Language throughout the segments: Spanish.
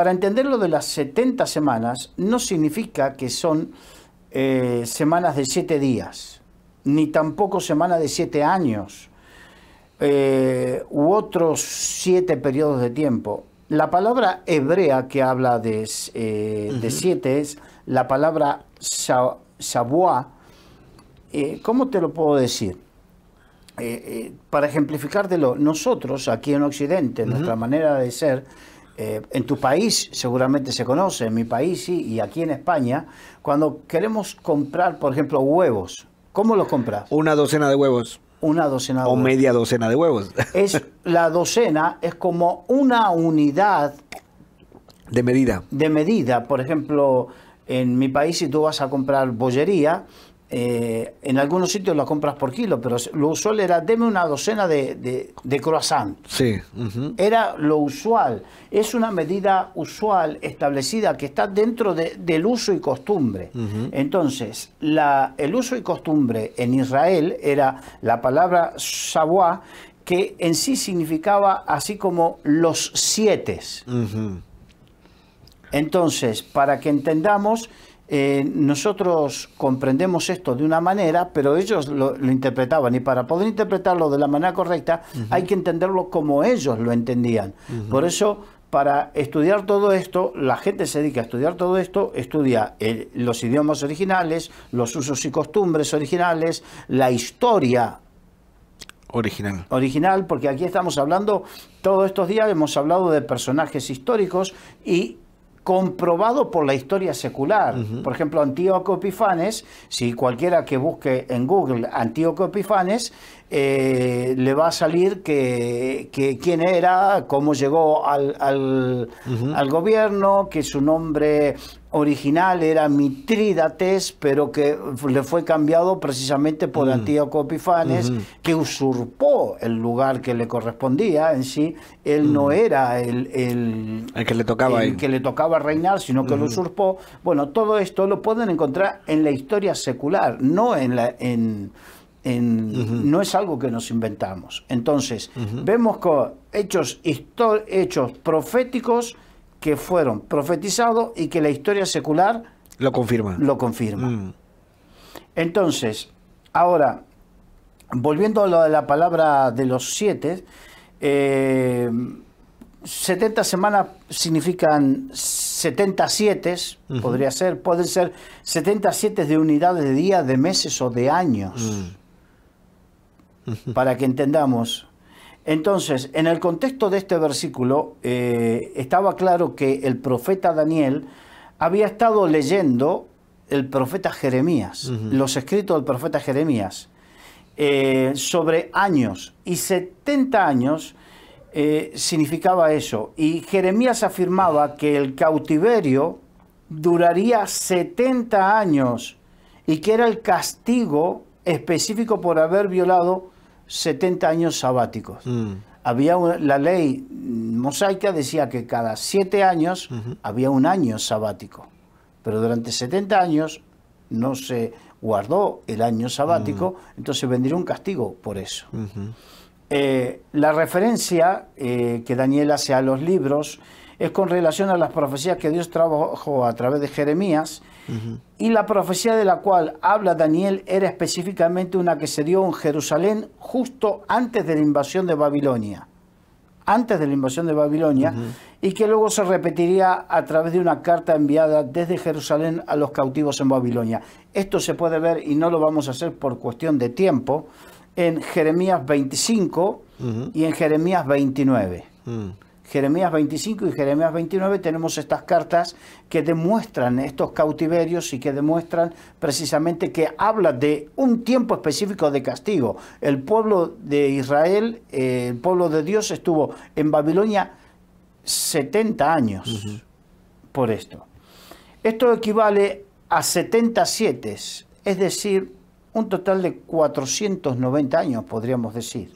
Para entender lo de las 70 semanas, no significa que son eh, semanas de 7 días, ni tampoco semanas de 7 años, eh, u otros 7 periodos de tiempo. La palabra hebrea que habla de 7 eh, es la palabra Shavua. ¿Cómo te lo puedo decir? para ejemplificártelo, nosotros aquí en Occidente, nuestra manera de ser, eh, en tu país seguramente se conoce, en mi país sí, y aquí en España, cuando queremos comprar, por ejemplo, huevos, ¿cómo los compras? Una docena de huevos. Una docena de huevos. o media docena de huevos. la docena es como una unidad. De medida. De medida. Por ejemplo, en mi país, si tú vas a comprar bollería, eh, en algunos sitios lo compras por kilo, pero lo usual era, deme una docena de, croissant. Sí. Era lo usual. Es una medida usual establecida que está dentro del uso y costumbre. Entonces, el uso y costumbre en Israel era la palabra shavuah, que en sí significaba así como los siete. Entonces, para que entendamos eh, nosotros comprendemos esto de una manera, pero ellos lo, interpretaban. Y para poder interpretarlo de la manera correcta, hay que entenderlo como ellos lo entendían. Por eso, para estudiar todo esto, la gente se dedica a estudiar todo esto, estudia eh, los idiomas originales, los usos y costumbres originales, la historia Original. Original, porque aquí estamos hablando, todos estos días hemos hablado de personajes históricos y comprobado por la historia secular. Por ejemplo, Antíoco Epifanes, si cualquiera que busque en Google Antíoco Epifanes, eh, le va a salir que, quién era, cómo llegó al, gobierno, que su nombre original era Mitrídates, pero que le fue cambiado precisamente por mm. Antíoco que usurpó el lugar que le correspondía en sí. Él no mm. era el, el, el, que, le tocaba el que le tocaba reinar, sino que lo usurpó. Bueno, todo esto lo pueden encontrar en la historia secular, no en la... En, no es algo que nos inventamos. Entonces, vemos hechos, hechos proféticos que fueron profetizados y que la historia secular lo confirma. Lo confirma. Mm. Entonces, ahora, volviendo a la palabra de los siete, eh, setenta 70 semanas significan 77, siete, podría ser, pueden ser 77 de unidades de días, de meses o de años. Mm para que entendamos. Entonces, en el contexto de este versículo, eh, estaba claro que el profeta Daniel había estado leyendo el profeta Jeremías, los escritos del profeta Jeremías, eh, sobre años. Y 70 años eh, significaba eso. Y Jeremías afirmaba que el cautiverio duraría 70 años y que era el castigo específico por haber violado 70 años sabáticos. Mm. Había la ley mosaica decía que cada 7 años había un año sabático, pero durante 70 años no se guardó el año sabático, mm. entonces vendría un castigo por eso. Eh, la referencia eh, que Daniel hace a los libros es con relación a las profecías que Dios trabajó a través de Jeremías. Y la profecía de la cual habla Daniel era específicamente una que se dio en Jerusalén justo antes de la invasión de Babilonia. Antes de la invasión de Babilonia. Y que luego se repetiría a través de una carta enviada desde Jerusalén a los cautivos en Babilonia. Esto se puede ver, y no lo vamos a hacer por cuestión de tiempo, en Jeremías 25 y en Jeremías 29. Jeremías 25 y Jeremías 29 tenemos estas cartas que demuestran estos cautiverios y que demuestran precisamente que habla de un tiempo específico de castigo. El pueblo de Israel, eh, el pueblo de Dios estuvo en Babilonia 70 años por esto. Esto equivale a 77, es decir, un total de 490 años, podríamos decir.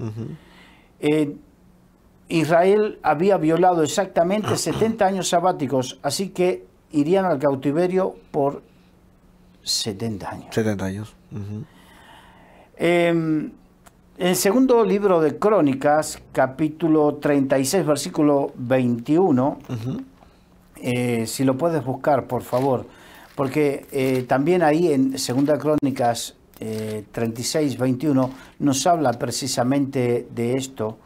Israel había violado exactamente 70 años sabáticos, así que irían al cautiverio por 70 años. 70 años. en em, el segundo libro de Crónicas, capítulo 36, versículo 21, eh, si lo puedes buscar, por favor, porque eh, también ahí en Segunda Crónicas 36, eh, 21 nos habla precisamente de esto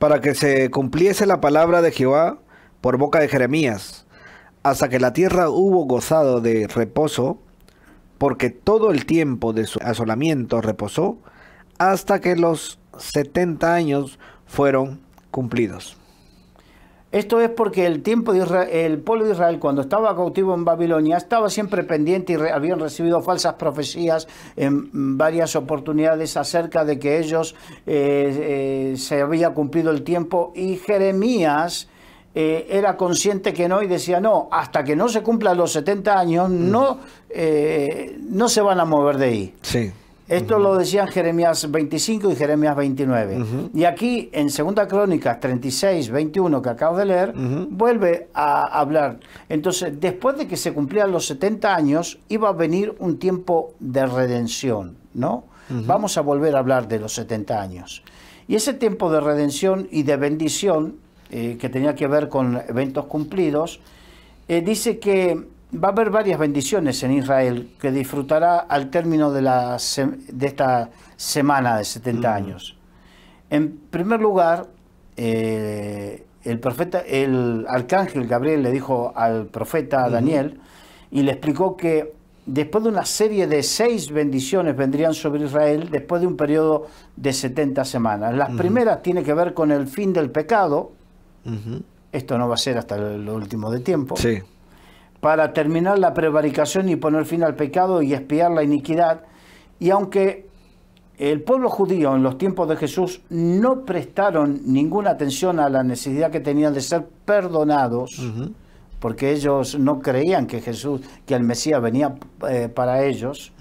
para que se cumpliese la palabra de Jehová por boca de Jeremías, hasta que la tierra hubo gozado de reposo, porque todo el tiempo de su asolamiento reposó, hasta que los setenta años fueron cumplidos. Esto es porque el tiempo de el pueblo de Israel cuando estaba cautivo en Babilonia estaba siempre pendiente y habían recibido falsas profecías en varias oportunidades acerca de que ellos eh, eh, se había cumplido el tiempo y Jeremías eh, era consciente que no y decía no hasta que no se cumplan los 70 años mm. no no se van a mover de ahí. Sí. Esto lo decían Jeremías 25 y Jeremías 29. Y aquí en Segunda Crónicas 36, 21 que acabo de leer, vuelve a hablar. Entonces, después de que se cumplían los 70 años, iba a venir un tiempo de redención, ¿no? Vamos a volver a hablar de los 70 años. Y ese tiempo de redención y de bendición, eh, que tenía que ver con eventos cumplidos, eh, dice que va a haber varias bendiciones en Israel que disfrutará al término de, la, de esta semana de 70 años. En primer lugar, eh, el, profeta, el arcángel Gabriel le dijo al profeta Daniel y le explicó que después de una serie de seis bendiciones vendrían sobre Israel después de un periodo de 70 semanas. Las primeras tiene que ver con el fin del pecado. Esto no va a ser hasta el último de tiempo. Sí para terminar la prevaricación y poner fin al pecado y espiar la iniquidad. Y aunque el pueblo judío en los tiempos de Jesús no prestaron ninguna atención a la necesidad que tenían de ser perdonados, porque ellos no creían que Jesús, que el Mesías venía eh, para ellos,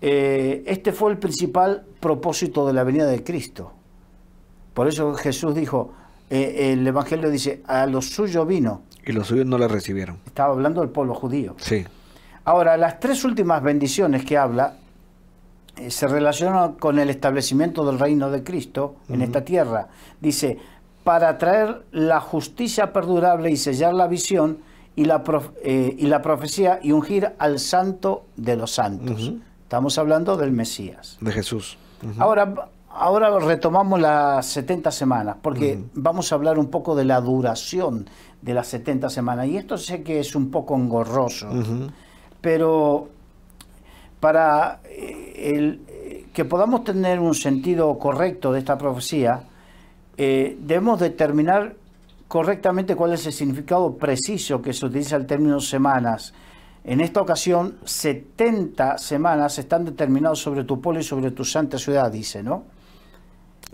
eh, este fue el principal propósito de la venida de Cristo. Por eso Jesús dijo, eh, el Evangelio dice, a lo suyo vino, y los suyos no la recibieron. Estaba hablando del pueblo judío. Sí. Ahora, las tres últimas bendiciones que habla eh, se relacionan con el establecimiento del reino de Cristo en esta tierra. Dice, para traer la justicia perdurable y sellar la visión y la, eh, y la profecía y ungir al santo de los santos. Estamos hablando del Mesías. De Jesús. Ahora, Ahora retomamos las 70 semanas, porque vamos a hablar un poco de la duración de las 70 semanas. Y esto sé que es un poco engorroso, pero para eh, el, que podamos tener un sentido correcto de esta profecía, eh, debemos determinar correctamente cuál es el significado preciso que se utiliza el término semanas. En esta ocasión, 70 semanas están determinados sobre tu pueblo y sobre tu santa ciudad, dice, ¿no?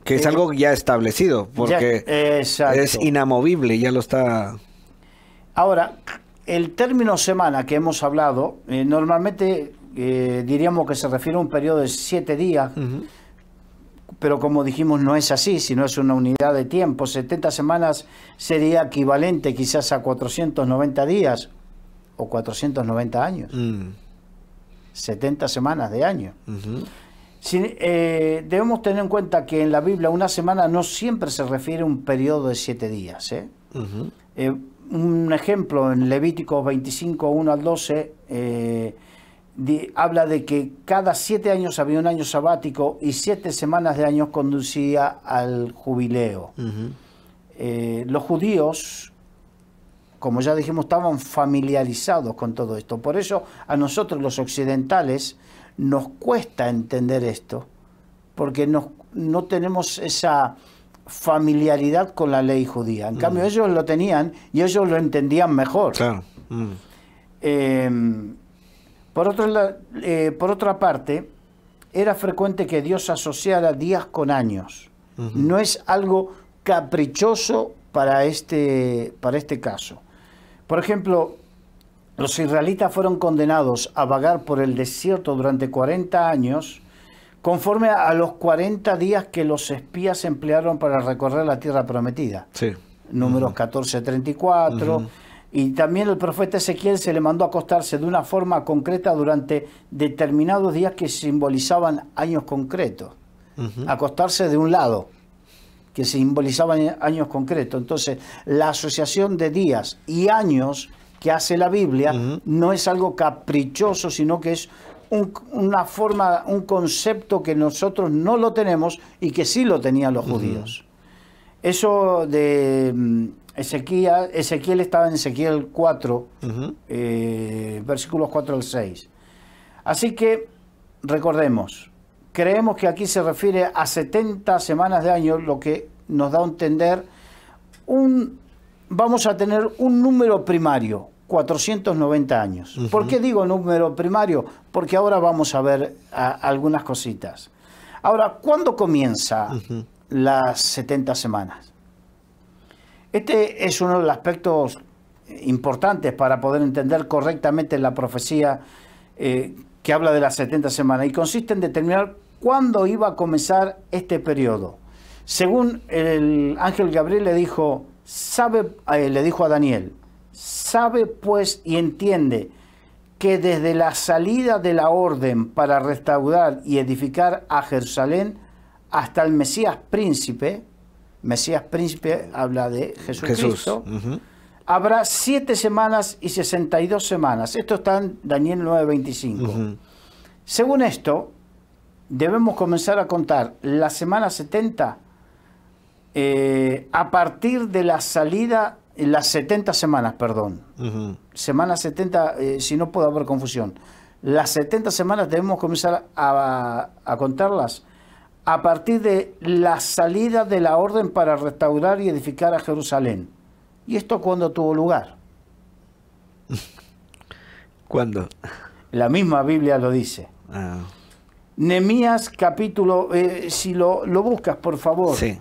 Que es eh, algo ya establecido, porque es inamovible, ya lo está. Ahora, el término semana que hemos hablado, eh, normalmente eh, diríamos que se refiere a un periodo de siete días, pero como dijimos no es así, sino es una unidad de tiempo. 70 semanas sería equivalente quizás a 490 días o 490 años. 70 mm. semanas de año. Eh, debemos tener en cuenta que en la Biblia una semana no siempre se refiere a un periodo de siete días. ¿eh? Eh, un ejemplo, en Levíticos 25, 1 al 12, habla de que cada siete años había un año sabático y siete semanas de años conducía al jubileo. los judíos, como ya dijimos, estaban familiarizados con todo esto. Por eso a nosotros los occidentales, nos cuesta entender esto, porque no tenemos esa familiaridad con la ley judía. En mm. cambio, ellos lo tenían y ellos lo entendían mejor. Mm. Em, por, eh, por otra parte, era frecuente que Dios asociara días con años. No es algo caprichoso para este, para este caso. Por ejemplo, los israelitas fueron condenados a vagar por el desierto durante 40 años, conforme a los 40 días que los espías emplearon para recorrer la tierra prometida. Sí. Números 14, Y también el profeta Ezequiel se le mandó acostarse de una forma concreta durante determinados días que simbolizaban años concretos. Acostarse de un lado que simbolizaban años concretos. Entonces, la asociación de días y años que hace la Biblia no es algo caprichoso, sino que es un, una forma, un concepto que nosotros no lo tenemos y que sí lo tenían los judíos. Eso de mm, Ezequiel, Ezequiel estaba en Ezequiel 4, eh, versículos 4 al 6. Así que recordemos, creemos que aquí se refiere a 70 semanas de año, lo que nos da a entender un, vamos a tener un número primario, 490 años. ¿Por qué digo número primario? Porque ahora vamos a ver algunas cositas. Ahora, ¿cuándo comienza las 70 semanas? Este es uno de los aspectos importantes para poder entender correctamente la profecía eh, que habla de las 70 semanas y consiste en determinar cuándo iba a comenzar este periodo. Según el ángel Gabriel le dijo, sabe, eh, le dijo a Daniel, Sabe pues y entiende que desde la salida de la orden para restaurar y edificar a Jerusalén hasta el Mesías príncipe, Mesías príncipe habla de Jesucristo, habrá siete semanas y dos semanas. Esto está en Daniel 9:25. Según esto, debemos comenzar a contar la semana 70 eh, a partir de la salida eh, las 70 semanas, perdón. Semanas Semana 70, eh, si no puedo haber confusión. Las 70 semanas debemos comenzar a, contarlas a partir de la salida de la orden para restaurar y edificar a Jerusalén. ¿Y esto cuándo tuvo lugar? ¿Cuándo? La misma Biblia lo dice. Ah. Nemías capítulo, eh, si lo, lo, buscas por favor. Sí.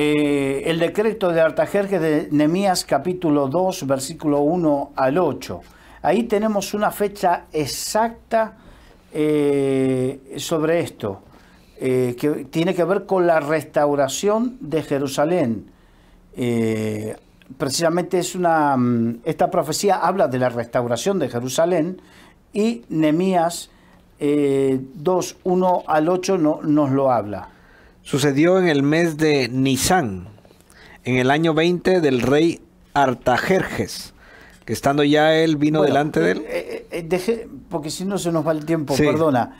Eh, el decreto de Artajerjes de Nemías capítulo 2, versículo 1 al 8. Ahí tenemos una fecha exacta eh, sobre esto, eh, que tiene que ver con la restauración de Jerusalén. precisamente es mm, esta profecía habla de la restauración de Jerusalén y Nemías 2, 1 al 8 no, nos lo habla. Sucedió en el mes de Nisan, en el año 20 del rey Artajerjes, que estando ya él vino delante de él. Eh, eh, eh porque si no se nos va el tiempo, perdona.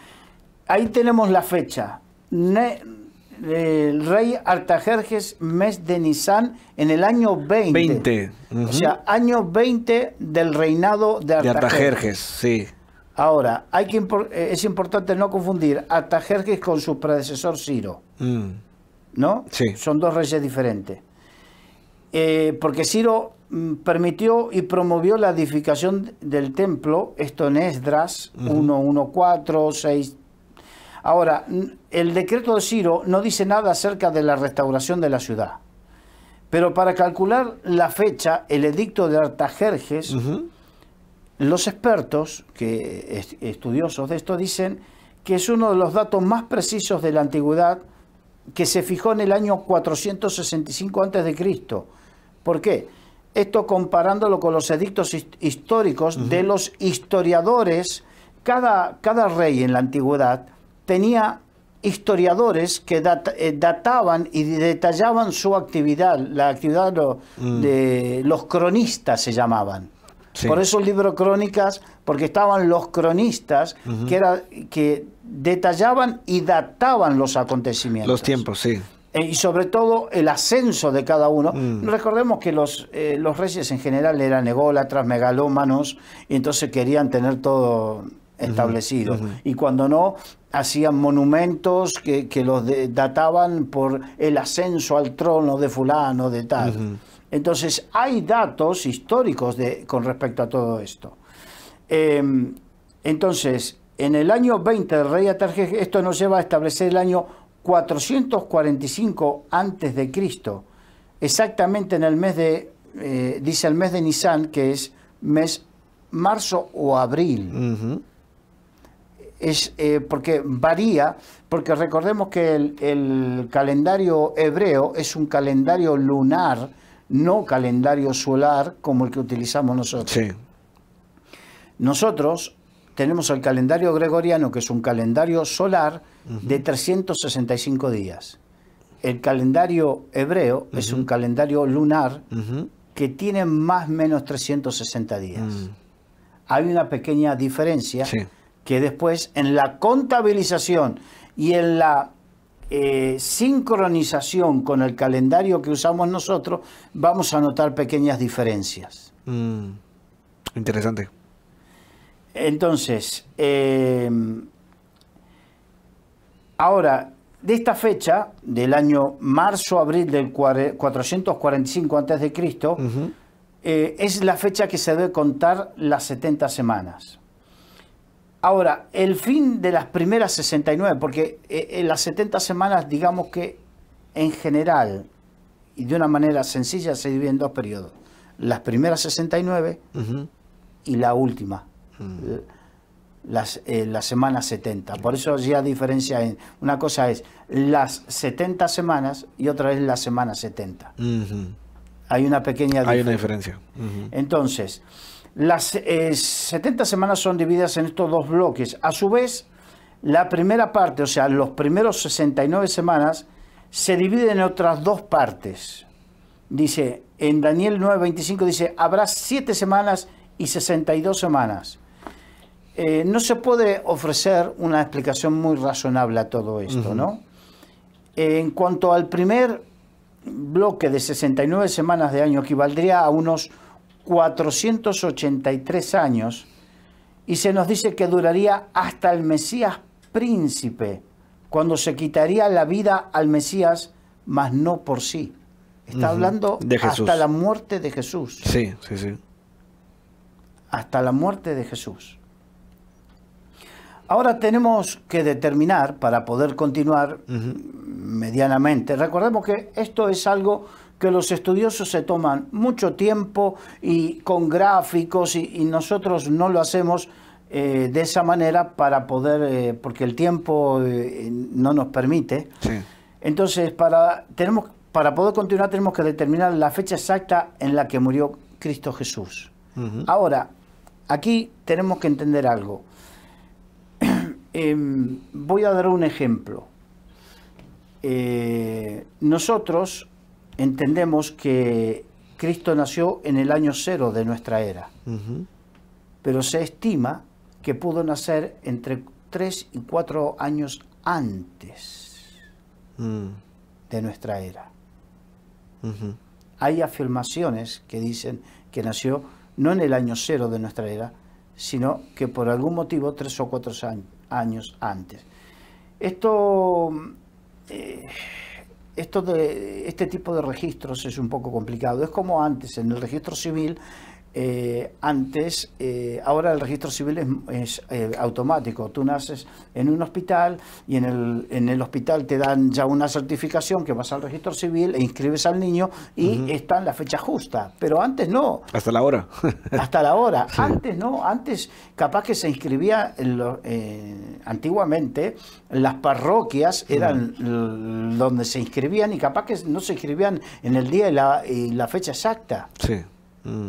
Ahí tenemos la fecha. el rey Artajerjes, mes de Nisan, en el año 20. O sea, año 20 del reinado de Artajerjes. De Artajerjes, sí. Ahora, hay que eh, es importante no confundir a con su predecesor Ciro. Mm. ¿No? Sí. Son dos reyes diferentes. Eh, porque Ciro mm, permitió y promovió la edificación del templo, esto en Esdras 1:146. 6. Ahora, el decreto de Ciro no dice nada acerca de la restauración de la ciudad. Pero para calcular la fecha, el edicto de Artajerjes los expertos, que estudiosos de esto, dicen que es uno de los datos más precisos de la antigüedad que se fijó en el año 465 a.C. ¿Por qué? Esto comparándolo con los edictos históricos de los historiadores. Cada, cada, rey en la antigüedad tenía historiadores que eh, databan y detallaban su actividad, la actividad de mm. los cronistas se llamaban. Por eso el libro Crónicas, porque estaban los cronistas que, detallaban y databan los acontecimientos. Los tiempos, sí. Eh, y sobre todo el ascenso de cada uno. Mm. Recordemos que los, eh, los reyes en general eran ególatras, megalómanos, y entonces querían tener todo establecido. Y cuando no, hacían monumentos que, los databan por el ascenso al trono de fulano, de tal. Entonces, hay datos históricos de, con respecto a todo esto. Em, entonces, en el año 20 del rey Atarjes, esto nos lleva a establecer el año 445 antes de Cristo, exactamente en el mes de, eh, dice el mes de Nisan, que es mes marzo o abril. Es eh, porque varía, porque recordemos que el, calendario hebreo es un calendario lunar no calendario solar como el que utilizamos nosotros. Nosotros tenemos el calendario gregoriano, que es un calendario solar de 365 días. El calendario hebreo es un calendario lunar que tiene más o menos 360 días. Mm. Hay una pequeña diferencia que después en la contabilización y en la eh, sincronización con el calendario que usamos nosotros, vamos a notar pequeñas diferencias. Mm, interesante. Entonces, eh, ahora, de esta fecha, del año marzo-abril del 445 a.C., de cristo eh, es la fecha que se debe contar las 70 semanas. Ahora, el fin de las primeras 69, porque eh, en las 70 semanas, digamos que en general y de una manera sencilla se divide en dos periodos. Las primeras 69 y la última, mm. las, eh, la semana 70. Por eso ya diferencia en, una cosa es las 70 semanas y otra es la semana 70. Hay una pequeña diferencia. Hay una diferencia. Entonces, las 70 eh, semanas son divididas en estos dos bloques. A su vez, la primera parte, o sea, los primeros 69 semanas, se divide en otras dos partes. Dice, en Daniel 9:25 dice, habrá siete semanas y 62 semanas. Eh, no se puede ofrecer una explicación muy razonable a todo esto, ¿no? en cuanto al primer bloque de 69 semanas de año, equivaldría a unos 483 años y se nos dice que duraría hasta el Mesías príncipe, cuando se quitaría la vida al Mesías, mas no por sí. Está hablando de hasta la muerte de Jesús. Sí, sí, sí. Hasta la muerte de Jesús. Ahora tenemos que determinar, para poder continuar medianamente, recordemos que esto es algo que los estudiosos se toman mucho tiempo y con gráficos y, nosotros no lo hacemos eh, de esa manera para poder, eh, porque el tiempo eh, no nos permite. Entonces, para, tenemos, para poder continuar tenemos que determinar la fecha exacta en la que murió Cristo Jesús. Ahora, aquí tenemos que entender algo. Em, voy a dar un ejemplo. nosotros entendemos que Cristo nació en el año cero de nuestra era, pero se estima que pudo nacer entre tres y cuatro años antes mm. de nuestra era. Hay afirmaciones que dicen que nació no en el año cero de nuestra era, sino que por algún motivo tres o cuatro años antes. Esto mm, eh, esto de, este tipo de registros es un poco complicado. Es como antes, en el registro civil eh, antes, eh, ahora el registro civil es, eh, automático. Tú naces en un hospital y en el, en el hospital te dan ya una certificación que vas al registro civil e inscribes al niño y está en la fecha justa. Pero antes no. Hasta la hora. hasta la hora. Antes no. Antes capaz que se inscribía en antiguamente las parroquias eran donde se inscribían y capaz que no se inscribían en el día y la, y la fecha exacta. Sí.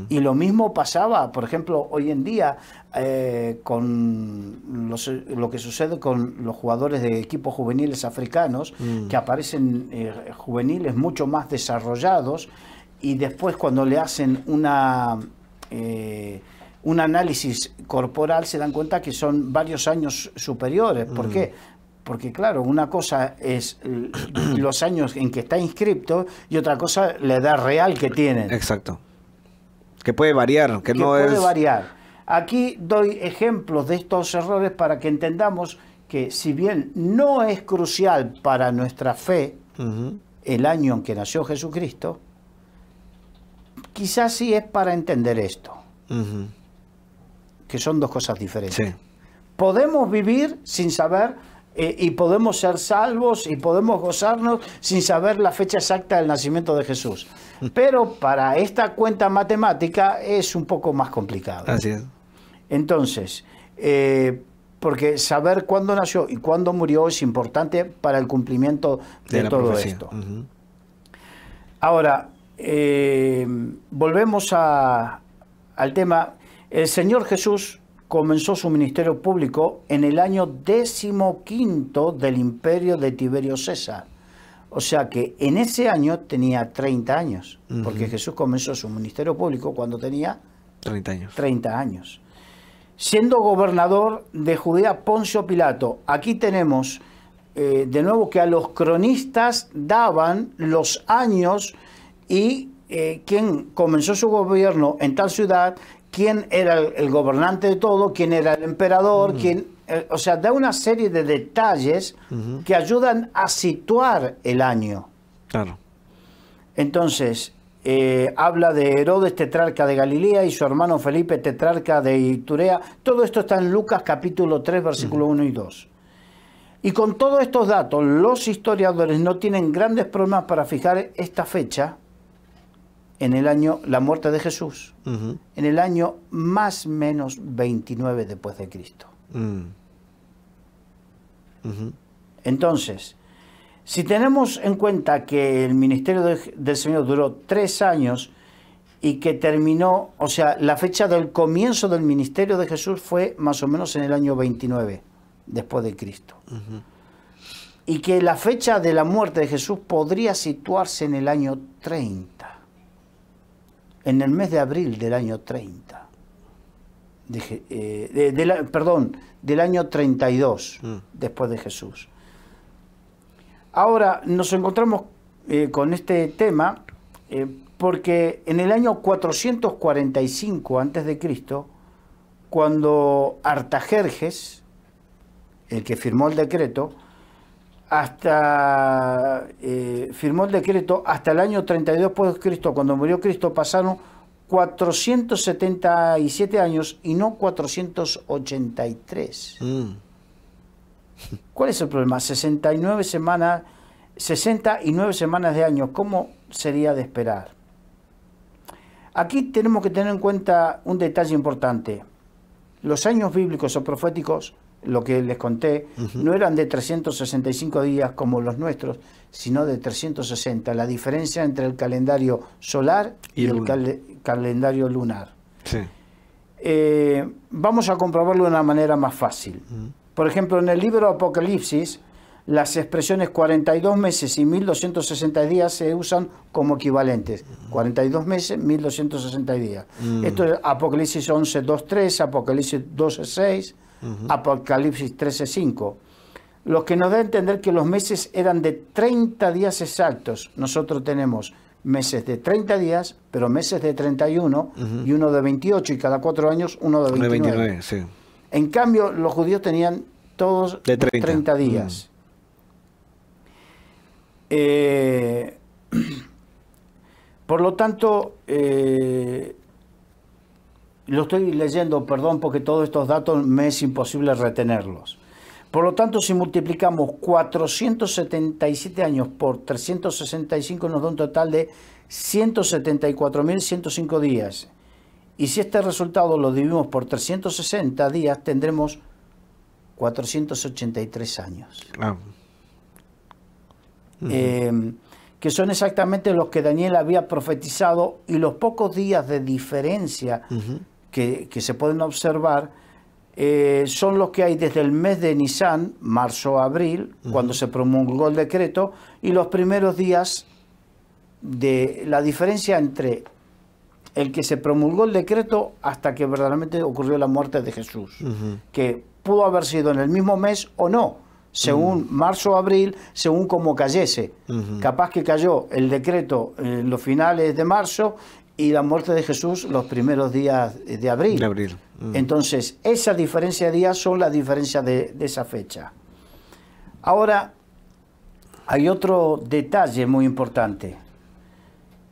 Y lo mismo pasaba, por ejemplo, hoy en día eh, con lo que sucede con los jugadores de equipos juveniles africanos, mm. que aparecen eh, juveniles mucho más desarrollados y después cuando le hacen una... Eh, un análisis corporal se dan cuenta que son varios años superiores. ¿Por mm. qué? Porque claro, una cosa es los años en que está inscripto y otra cosa la edad real que tiene Exacto. Que puede variar, que, que no puede variar. Aquí doy ejemplos de estos errores para que entendamos que si bien no es crucial para nuestra fe el año en que nació Jesucristo, quizás sí es para entender esto, que son dos cosas diferentes. Podemos vivir sin saber y podemos ser salvos y podemos gozarnos sin saber la fecha exacta del nacimiento de Jesús. Mm. Pero para esta cuenta matemática es un poco más complicado. Así es. Entonces, eh, porque saber cuándo nació y cuándo murió es importante para el cumplimiento de, todo esto. Ahora, eh, volvemos a, al tema. El Señor Jesús comenzó su ministerio público en el año quinto del imperio de Tiberio César. O sea que en ese año tenía 30 años, porque Jesús comenzó su ministerio público cuando tenía 30 años. 30 años. Siendo gobernador de Judea Poncio Pilato, aquí tenemos eh, de nuevo que a los cronistas daban los años y eh, quién comenzó su gobierno en tal ciudad, quién era el, gobernante de todo, quién era el emperador, mm. eh, o sea, da una serie de detalles que ayudan a situar el año. Claro. Entonces, eh, habla de Herodes, tetrarca de Galilea, y su hermano Felipe, tetrarca de Iturea. Todo esto está en Lucas capítulo 3, versículo 1 y 2. Y con todos estos datos, los historiadores no tienen grandes problemas para fijar esta fecha, en el año la muerte de Jesús, en el año más menos 29 después de Cristo. Mm. Entonces, si tenemos en cuenta que el ministerio del Señor duró tres años y que terminó, o sea, la fecha del comienzo del ministerio de Jesús fue más o menos en el año 29 después de Cristo. Y que la fecha de la muerte de Jesús podría situarse en el año 30 en el mes de abril del año 30. Eh, perdón, del año 32 mm. después de Jesús. Ahora nos encontramos eh, con este tema eh, porque en el año 445 a.C., cuando Artajerjes, el que firmó el decreto, hasta eh, firmó el decreto hasta el año 32 después Cristo, cuando murió Cristo, pasaron 477 años y no 483. Mm. ¿Cuál es el problema? 69 semanas, 69 semanas de años, ¿cómo sería de esperar? Aquí tenemos que tener en cuenta un detalle importante. Los años bíblicos o proféticos lo que les conté, no eran de 365 días como los nuestros, sino de 360, la diferencia entre el calendario solar y, el, calendario lunar. Sí. Eh, vamos a comprobarlo de una manera más fácil. Por ejemplo, en el libro Apocalipsis, las expresiones 42 meses y 1260 días se usan como equivalentes. 42 meses, 1260 días. Mm. Esto es Apocalipsis 11, Apocalipsis 12.6... Apocalipsis 13:5, lo que nos da a entender que los meses eran de 30 días exactos. Nosotros tenemos meses de 30 días, pero meses de 31 y uno de 28 y cada cuatro años uno de 29. En cambio, los judíos tenían todos de 30, días. Eh, por lo tanto, eh, lo estoy leyendo, perdón, porque todos estos datos me es imposible retenerlos. Por lo tanto, si multiplicamos 477 años por 365 nos da un total de 174.105 días. Y si este resultado lo dividimos por 360 días, tendremos 483 años. Eh, que son exactamente los que Daniel había profetizado y los pocos días de diferencia que, se pueden observar eh, son los que hay desde el mes de Nisan, marzo-abril, cuando se promulgó el decreto, y los primeros días de la diferencia entre el que se promulgó el decreto hasta que verdaderamente ocurrió la muerte de Jesús, que pudo haber sido en el mismo mes o no, según marzo abril, según como cayese. Capaz que cayó el decreto en los finales de marzo y la muerte de Jesús los primeros días de abril. De abril. Mm. Entonces, esa diferencia de días son las diferencias de, esa fecha. Ahora, hay otro detalle muy importante.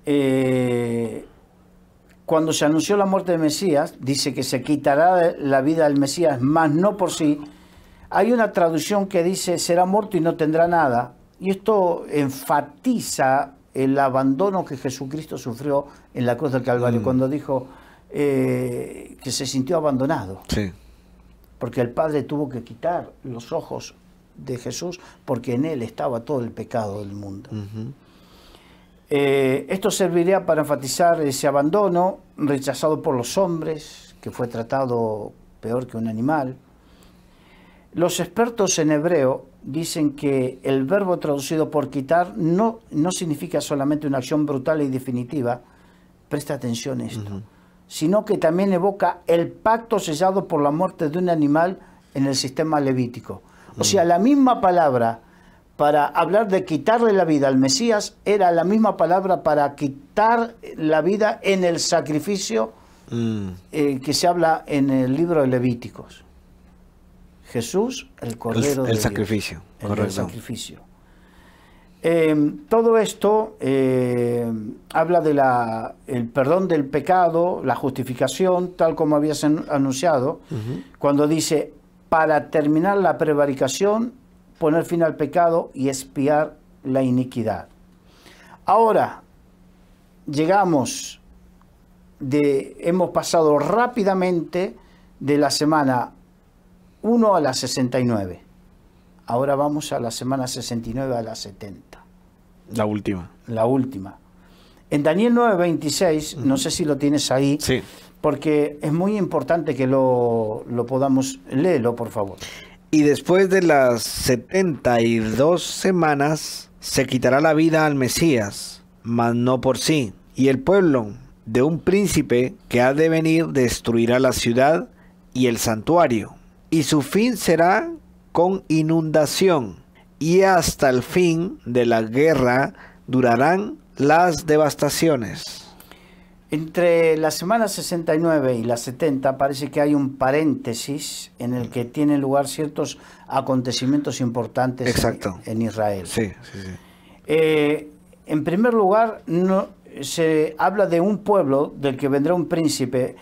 Eh, cuando se anunció la muerte de Mesías, dice que se quitará la vida del Mesías, más no por sí. Hay una traducción que dice, será muerto y no tendrá nada. Y esto enfatiza el abandono que Jesucristo sufrió en la cruz del Calvario, mm. cuando dijo eh, que se sintió abandonado. Sí. Porque el Padre tuvo que quitar los ojos de Jesús porque en él estaba todo el pecado del mundo. Eh, esto serviría para enfatizar ese abandono rechazado por los hombres, que fue tratado peor que un animal. Los expertos en hebreo dicen que el verbo traducido por quitar no, no significa solamente una acción brutal y definitiva, presta atención a esto, sino que también evoca el pacto sellado por la muerte de un animal en el sistema levítico. O sea, la misma palabra para hablar de quitarle la vida al Mesías era la misma palabra para quitar la vida en el sacrificio mm. eh, que se habla en el libro de Levíticos. Jesús, el Cordero del sacrificio, El sacrificio. Em, todo esto em, habla del perdón del pecado, la justificación, tal como habías anunciado, cuando dice, para terminar la prevaricación, poner fin al pecado y espiar la iniquidad. Ahora, llegamos de, hemos pasado rápidamente de la semana 1 a la 69. Ahora vamos a la semana 69 a las 70. La última. La última. En Daniel 9:26, 26, no sé si lo tienes ahí, sí. porque es muy importante que lo, podamos, leerlo, por favor. Y después de las 72 semanas, se quitará la vida al Mesías, mas no por sí. Y el pueblo de un príncipe que ha de venir destruirá la ciudad y el santuario y su fin será con inundación, y hasta el fin de la guerra durarán las devastaciones. Entre la semana 69 y la 70 parece que hay un paréntesis en el que tienen lugar ciertos acontecimientos importantes En, Israel. Eh, en primer lugar, no, se habla de un pueblo del que vendrá un príncipe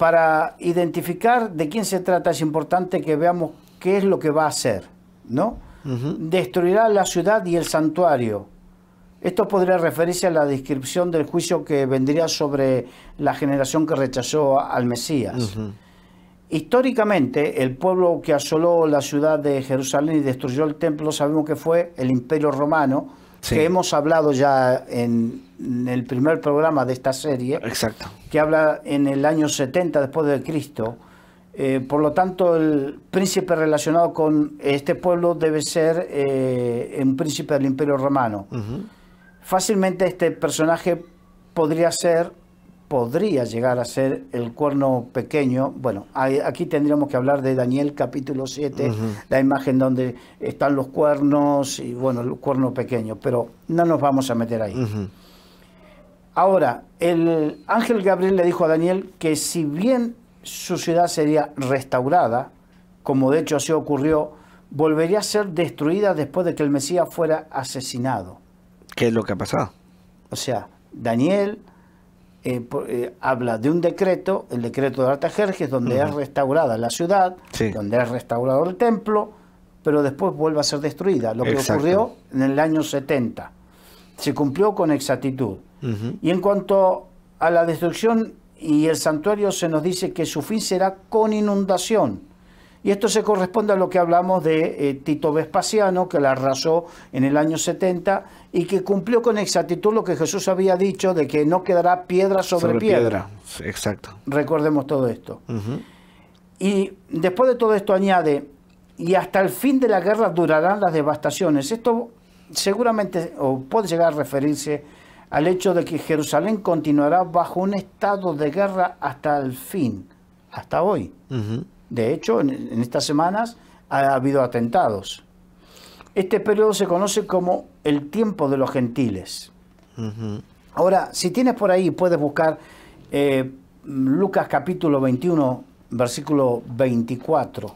para identificar de quién se trata es importante que veamos qué es lo que va a hacer, ¿no? Destruirá la ciudad y el santuario. Esto podría referirse a la descripción del juicio que vendría sobre la generación que rechazó al Mesías. Históricamente, el pueblo que asoló la ciudad de Jerusalén y destruyó el templo, sabemos que fue el Imperio Romano, que hemos hablado ya en, el primer programa de esta serie. Exacto. Que habla en el año 70 después de Cristo. Eh, por lo tanto, el príncipe relacionado con este pueblo debe ser eh, un príncipe del Imperio Romano. Fácilmente este personaje podría ser podría llegar a ser el cuerno pequeño. Bueno, aquí tendríamos que hablar de Daniel capítulo 7, la imagen donde están los cuernos y bueno, el cuerno pequeño, pero no nos vamos a meter ahí. Ahora, el ángel Gabriel le dijo a Daniel que si bien su ciudad sería restaurada, como de hecho así ocurrió, volvería a ser destruida después de que el Mesías fuera asesinado. ¿Qué es lo que ha pasado? O sea, Daniel, eh, eh, habla de un decreto, el decreto de Artajerjes, donde es restaurada la ciudad, donde es restaurado el templo, pero después vuelve a ser destruida, lo que ocurrió en el año 70. Se cumplió con exactitud. Y en cuanto a la destrucción y el santuario, se nos dice que su fin será con inundación. Y esto se corresponde a lo que hablamos de eh, Tito Vespasiano, que la arrasó en el año 70 y que cumplió con exactitud lo que Jesús había dicho de que no quedará piedra sobre, piedra. Exacto. Recordemos todo esto. Y después de todo esto añade, y hasta el fin de la guerra durarán las devastaciones. Esto seguramente o puede llegar a referirse al hecho de que Jerusalén continuará bajo un estado de guerra hasta el fin, hasta hoy. De hecho, en, estas semanas ha habido atentados. Este periodo se conoce como el tiempo de los gentiles. Ahora, si tienes por ahí, puedes buscar eh, Lucas capítulo 21, versículo 24.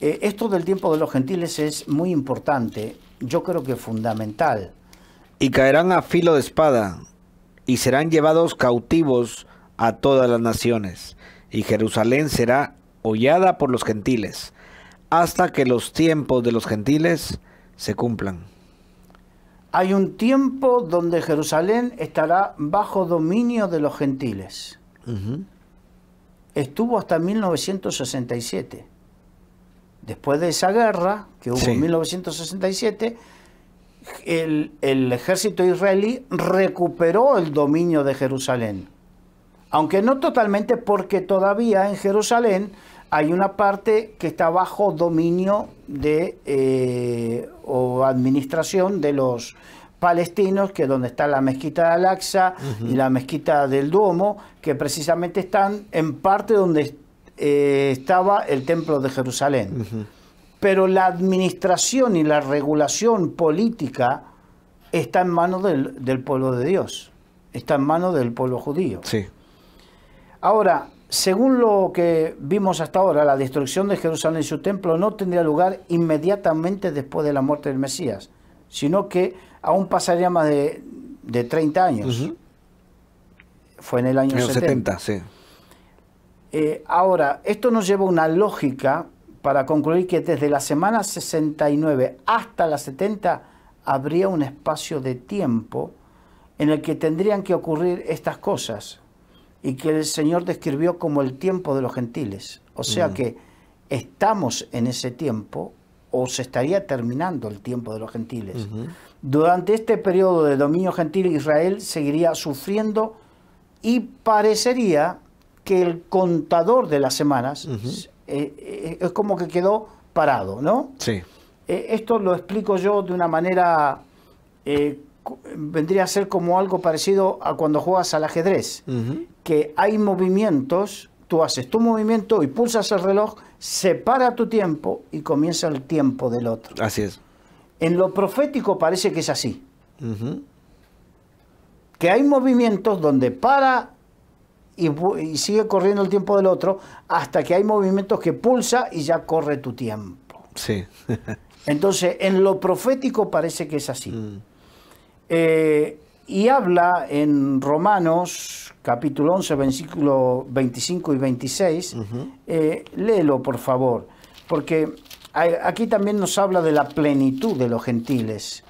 Eh, esto del tiempo de los gentiles es muy importante, yo creo que fundamental. Y caerán a filo de espada y serán llevados cautivos a todas las naciones, y Jerusalén será apoyada por los gentiles, hasta que los tiempos de los gentiles se cumplan. Hay un tiempo donde Jerusalén estará bajo dominio de los gentiles. Estuvo hasta 1967. Después de esa guerra que hubo en 1967, el, ejército israelí recuperó el dominio de Jerusalén. Aunque no totalmente porque todavía en Jerusalén hay una parte que está bajo dominio de eh, o administración de los palestinos, que es donde está la mezquita de Al-Aqsa y la mezquita del Duomo, que precisamente están en parte donde eh, estaba el templo de Jerusalén. Pero la administración y la regulación política está en manos del, del, pueblo de Dios, está en manos del pueblo judío. Sí. Ahora, según lo que vimos hasta ahora, la destrucción de Jerusalén y su templo no tendría lugar inmediatamente después de la muerte del Mesías, sino que aún pasaría más de, 30 años. Fue en el año 70. Eh, ahora, esto nos lleva a una lógica para concluir que desde la semana 69 hasta la 70 habría un espacio de tiempo en el que tendrían que ocurrir estas cosas y que el Señor describió como el tiempo de los gentiles. O sea mm. que estamos en ese tiempo o se estaría terminando el tiempo de los gentiles. Durante este periodo de dominio gentil Israel seguiría sufriendo y parecería que el contador de las semanas eh, eh, es como que quedó parado, ¿no? Sí. Eh, esto lo explico yo de una manera vendría a ser como algo parecido a cuando juegas al ajedrez, que hay movimientos, tú haces tu movimiento y pulsas el reloj, separa tu tiempo y comienza el tiempo del otro. Así es. En lo profético parece que es así. Que hay movimientos donde para y, sigue corriendo el tiempo del otro hasta que hay movimientos que pulsa y ya corre tu tiempo. Sí. Entonces, en lo profético parece que es así. Mm. Eh, y habla en Romanos capítulo 11, versículo 25 y 26. Eh, léelo, por favor, porque aquí también nos habla de la plenitud de los gentiles.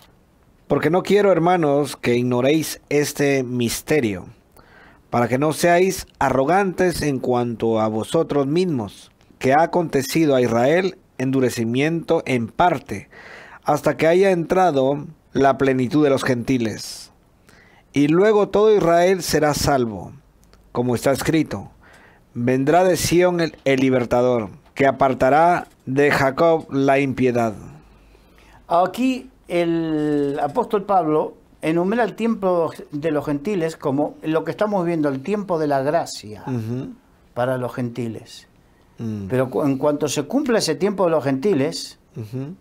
Porque no quiero, hermanos, que ignoréis este misterio, para que no seáis arrogantes en cuanto a vosotros mismos, que ha acontecido a Israel endurecimiento en parte, hasta que haya entrado la plenitud de los gentiles. Y luego todo Israel será salvo, como está escrito. Vendrá de Sión el, libertador, que apartará de Jacob la impiedad. Aquí el apóstol Pablo enumera el tiempo de los gentiles como lo que estamos viendo, el tiempo de la gracia para los gentiles. Mm. Pero en cuanto se cumpla ese tiempo de los gentiles,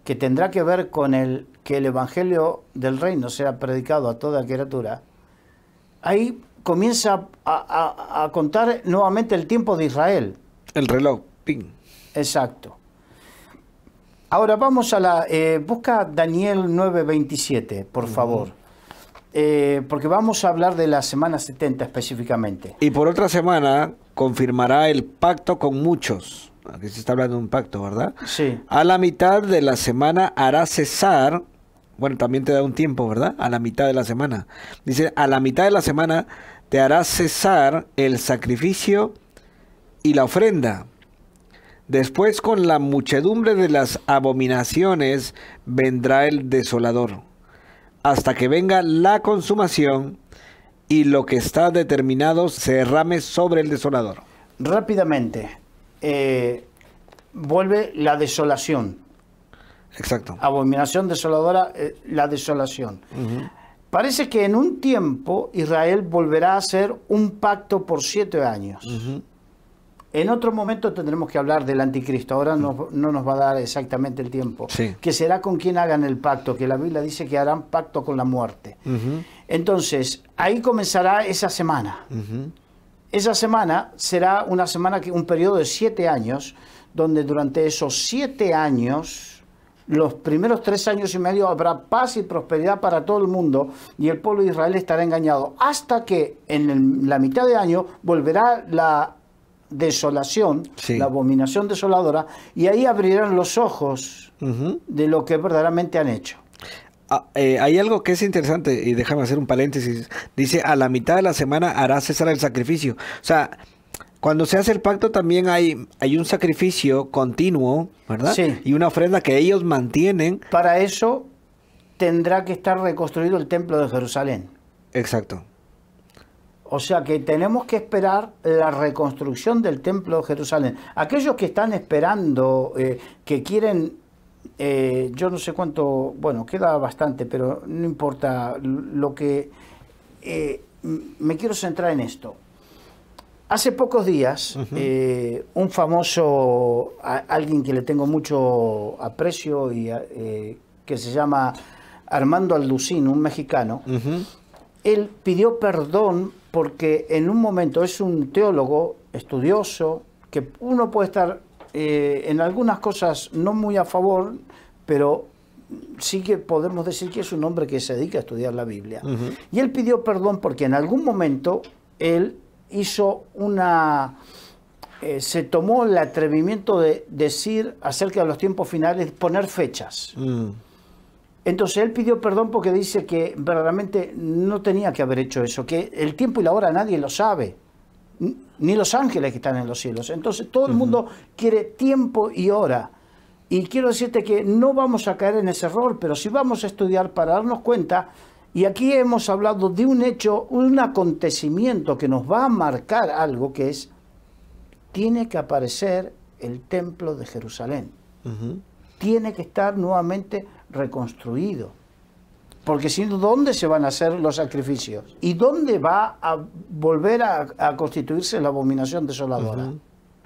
que tendrá que ver con el que el Evangelio del Reino sea predicado a toda criatura, ahí comienza a, contar nuevamente el tiempo de Israel. El reloj, ping. Exacto. Ahora vamos a la... Eh, busca Daniel 9:27, por favor. Eh, porque vamos a hablar de la semana 70 específicamente. Y por otra semana confirmará el pacto con muchos aquí se está hablando de un pacto, ¿verdad? Sí. A la mitad de la semana hará cesar, bueno, también te da un tiempo, ¿verdad? A la mitad de la semana. Dice, a la mitad de la semana te hará cesar el sacrificio y la ofrenda. Después con la muchedumbre de las abominaciones vendrá el desolador, hasta que venga la consumación y lo que está determinado se derrame sobre el desolador. Rápidamente, eh, vuelve la desolación. Exacto. Abominación desoladora, eh, la desolación. Parece que en un tiempo Israel volverá a hacer un pacto por siete años. En otro momento tendremos que hablar del anticristo, ahora no, nos va a dar exactamente el tiempo, que será con quien hagan el pacto, que la Biblia dice que harán pacto con la muerte. Entonces, ahí comenzará esa semana. Esa semana será una semana que un periodo de siete años, donde durante esos siete años, los primeros tres años y medio habrá paz y prosperidad para todo el mundo y el pueblo de Israel estará engañado hasta que en la mitad de año volverá la desolación, la abominación desoladora, y ahí abrirán los ojos de lo que verdaderamente han hecho. Ah, eh, hay algo que es interesante, y déjame hacer un paréntesis. Dice, a la mitad de la semana hará cesar el sacrificio. O sea, cuando se hace el pacto también hay, hay un sacrificio continuo, ¿verdad? Y una ofrenda que ellos mantienen. Para eso tendrá que estar reconstruido el templo de Jerusalén. Exacto. O sea que tenemos que esperar la reconstrucción del templo de Jerusalén. Aquellos que están esperando, eh, que quieren eh, yo no sé cuánto, bueno, queda bastante, pero no importa lo que... Eh, me quiero centrar en esto. Hace pocos días, eh, un famoso, alguien que le tengo mucho aprecio, y, que se llama Armando Alducín, un mexicano, él pidió perdón porque en un momento es un teólogo estudioso, que uno puede estar eh, en algunas cosas no muy a favor, pero sí que podemos decir que es un hombre que se dedica a estudiar la Biblia. Y él pidió perdón porque en algún momento él hizo una... Eh, se tomó el atrevimiento de decir acerca de los tiempos finales, poner fechas. Mm. Entonces él pidió perdón porque dice que verdaderamente no tenía que haber hecho eso, que el tiempo y la hora nadie lo sabe ni los ángeles que están en los cielos. Entonces todo el mundo quiere tiempo y hora. Y quiero decirte que no vamos a caer en ese error, pero sí vamos a estudiar para darnos cuenta. Y aquí hemos hablado de un hecho, un acontecimiento que nos va a marcar algo que es, tiene que aparecer el templo de Jerusalén. Tiene que estar nuevamente reconstruido porque si no, ¿dónde se van a hacer los sacrificios? ¿Y dónde va a volver a, constituirse la abominación desoladora?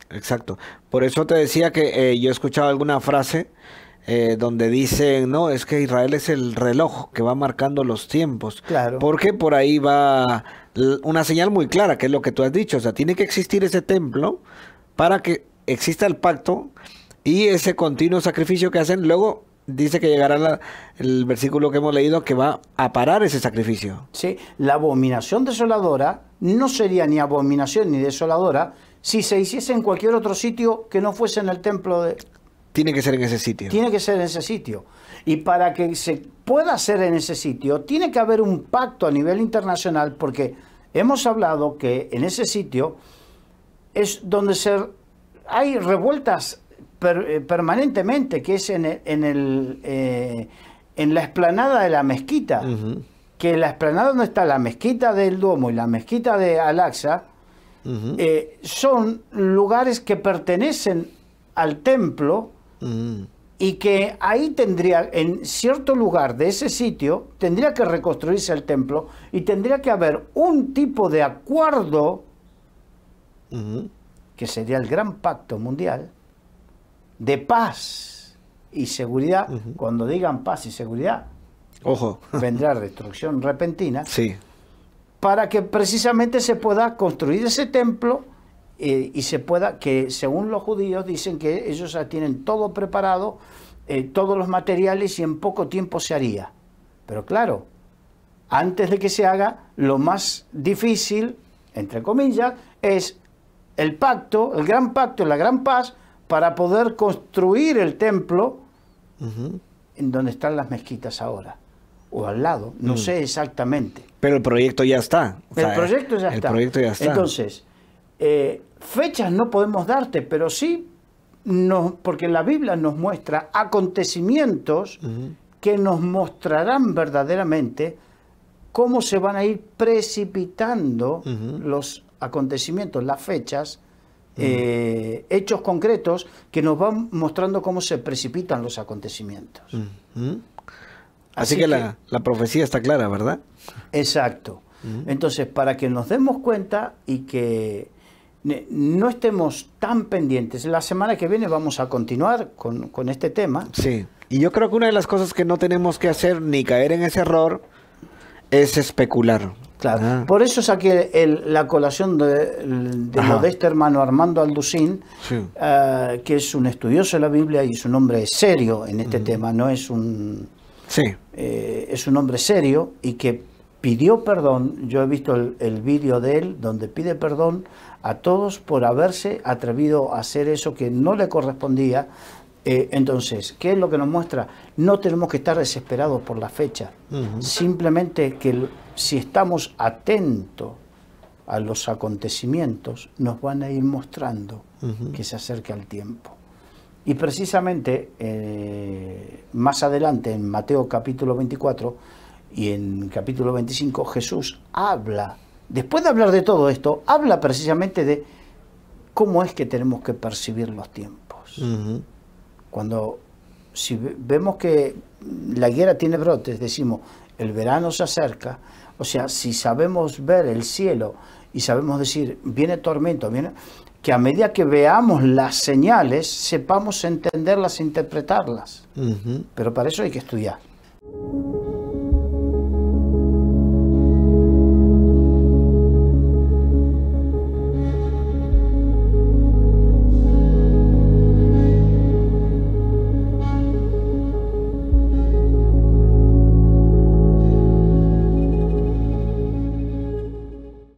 Exacto. Por eso te decía que eh, yo he escuchado alguna frase eh, donde dicen, no, es que Israel es el reloj que va marcando los tiempos. Claro. Porque por ahí va una señal muy clara, que es lo que tú has dicho. O sea, tiene que existir ese templo para que exista el pacto y ese continuo sacrificio que hacen luego dice que llegará el versículo que hemos leído que va a parar ese sacrificio. Sí, la abominación desoladora no sería ni abominación ni desoladora si se hiciese en cualquier otro sitio que no fuese en el templo de... Tiene que ser en ese sitio. Tiene que ser en ese sitio. Y para que se pueda hacer en ese sitio, tiene que haber un pacto a nivel internacional porque hemos hablado que en ese sitio es donde hay revueltas eh, permanentemente, que es en, el, en, eh, la explanada de la mezquita. Que la explanada donde está la mezquita del Duomo y la mezquita de al eh, son lugares que pertenecen al templo y que ahí tendría, en cierto lugar de ese sitio, tendría que reconstruirse el templo y tendría que haber un tipo de acuerdo que sería el gran pacto mundial, de paz y seguridad, cuando digan paz y seguridad, Ojo. vendrá destrucción repentina, sí. para que precisamente se pueda construir ese templo eh, y se pueda, que según los judíos dicen que ellos ya tienen todo preparado, eh, todos los materiales y en poco tiempo se haría. Pero claro, antes de que se haga, lo más difícil, entre comillas, es el pacto, el gran pacto, la gran paz, para poder construir el templo en donde están las mezquitas ahora, o al lado, no mm. sé exactamente. Pero el proyecto ya está. el, proyecto ya el proyecto ya está. Entonces, eh, fechas no podemos darte, pero sí, porque la Biblia nos muestra acontecimientos que nos mostrarán verdaderamente cómo se van a ir precipitando los acontecimientos, las fechas, eh, hechos concretos que nos van mostrando cómo se precipitan los acontecimientos. Así, que, la, la profecía está clara, ¿verdad? Exacto. Entonces, para que nos demos cuenta y que no estemos tan pendientes. La semana que viene vamos a continuar con, con, este tema. Sí, y yo creo que una de las cosas que no tenemos que hacer ni caer en ese error es especular. Claro. Ah. Por eso saqué el, la colación de, de, lo de este hermano Armando Alducín, eh, que es un estudioso de la Biblia y su nombre es serio en este tema, no es un. Eh, es un hombre serio y que pidió perdón. Yo he visto el, vídeo de él donde pide perdón a todos por haberse atrevido a hacer eso que no le correspondía. Eh, entonces, ¿qué es lo que nos muestra? No tenemos que estar desesperados por la fecha. Simplemente que el si estamos atentos a los acontecimientos, nos van a ir mostrando que se acerca el tiempo. Y precisamente eh, más adelante en Mateo capítulo 24 y en capítulo 25 Jesús habla, después de hablar de todo esto, habla precisamente de cómo es que tenemos que percibir los tiempos. Cuando si vemos que la guerra tiene brotes, decimos, el verano se acerca, o sea, si sabemos ver el cielo y sabemos decir, viene tormento, viene, que a medida que veamos las señales, sepamos entenderlas e interpretarlas. Pero para eso hay que estudiar.